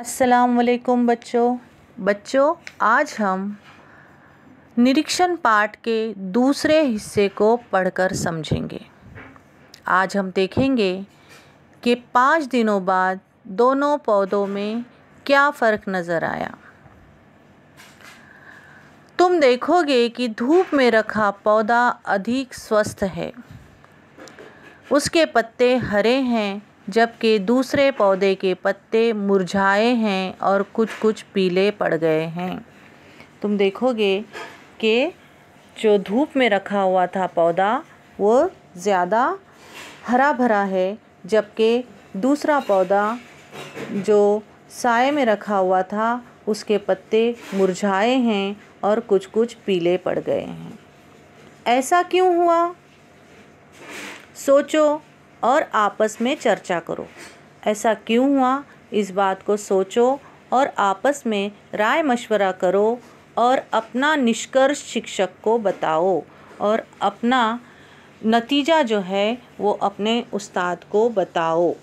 अस्सलाम बच्चों बच्चों आज हम निरीक्षण पाठ के दूसरे हिस्से को पढ़कर समझेंगे आज हम देखेंगे कि पाँच दिनों बाद दोनों पौधों में क्या फ़र्क नज़र आया तुम देखोगे कि धूप में रखा पौधा अधिक स्वस्थ है उसके पत्ते हरे हैं जबकि दूसरे पौधे के पत्ते मुरझाए हैं और कुछ कुछ पीले पड़ गए हैं तुम देखोगे कि जो धूप में रखा हुआ था पौधा वो ज़्यादा हरा भरा है जबकि दूसरा पौधा जो साय में रखा हुआ था उसके पत्ते मुरझाए हैं और कुछ कुछ पीले पड़ गए हैं ऐसा क्यों हुआ सोचो और आपस में चर्चा करो ऐसा क्यों हुआ इस बात को सोचो और आपस में राय मशवरा करो और अपना निष्कर्ष शिक्षक को बताओ और अपना नतीजा जो है वो अपने उस्ताद को बताओ